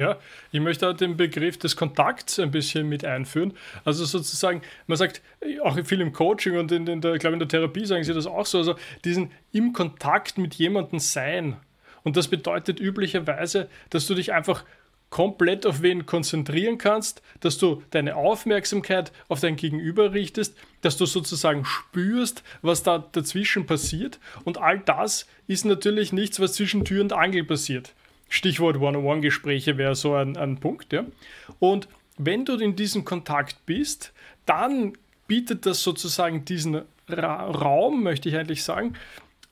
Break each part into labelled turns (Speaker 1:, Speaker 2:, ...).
Speaker 1: Ja, ich möchte auch den Begriff des Kontakts ein bisschen mit einführen. Also sozusagen, man sagt, auch viel im Coaching und in, in der, glaube in der Therapie sagen sie das auch so, also diesen im Kontakt mit jemandem sein. Und das bedeutet üblicherweise, dass du dich einfach komplett auf wen konzentrieren kannst, dass du deine Aufmerksamkeit auf dein Gegenüber richtest, dass du sozusagen spürst, was da dazwischen passiert. Und all das ist natürlich nichts, was zwischen Tür und Angel passiert. Stichwort One-on-One-Gespräche wäre so ein, ein Punkt. Ja. Und wenn du in diesem Kontakt bist, dann bietet das sozusagen diesen Ra Raum, möchte ich eigentlich sagen,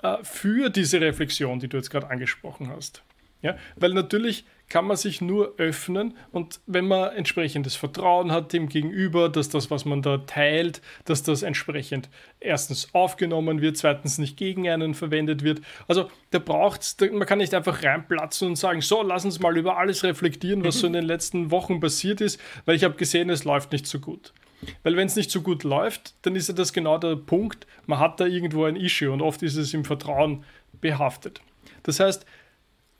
Speaker 1: äh, für diese Reflexion, die du jetzt gerade angesprochen hast. Ja, weil natürlich kann man sich nur öffnen und wenn man entsprechendes Vertrauen hat dem Gegenüber, dass das, was man da teilt, dass das entsprechend erstens aufgenommen wird, zweitens nicht gegen einen verwendet wird. Also da braucht's, man kann nicht einfach reinplatzen und sagen, so, lass uns mal über alles reflektieren, was so in den letzten Wochen passiert ist, weil ich habe gesehen, es läuft nicht so gut. Weil wenn es nicht so gut läuft, dann ist ja das genau der Punkt, man hat da irgendwo ein Issue und oft ist es im Vertrauen behaftet. Das heißt,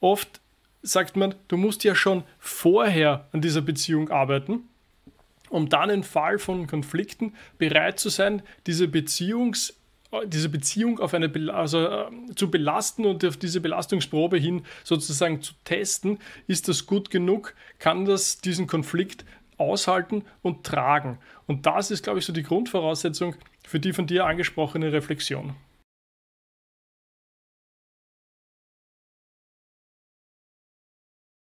Speaker 1: Oft sagt man, du musst ja schon vorher an dieser Beziehung arbeiten, um dann im Fall von Konflikten bereit zu sein, diese Beziehungs diese Beziehung auf eine also, ähm, zu belasten und auf diese Belastungsprobe hin sozusagen zu testen, ist das gut genug, kann das diesen Konflikt aushalten und tragen. Und das ist, glaube ich, so die Grundvoraussetzung für die von dir angesprochene Reflexion.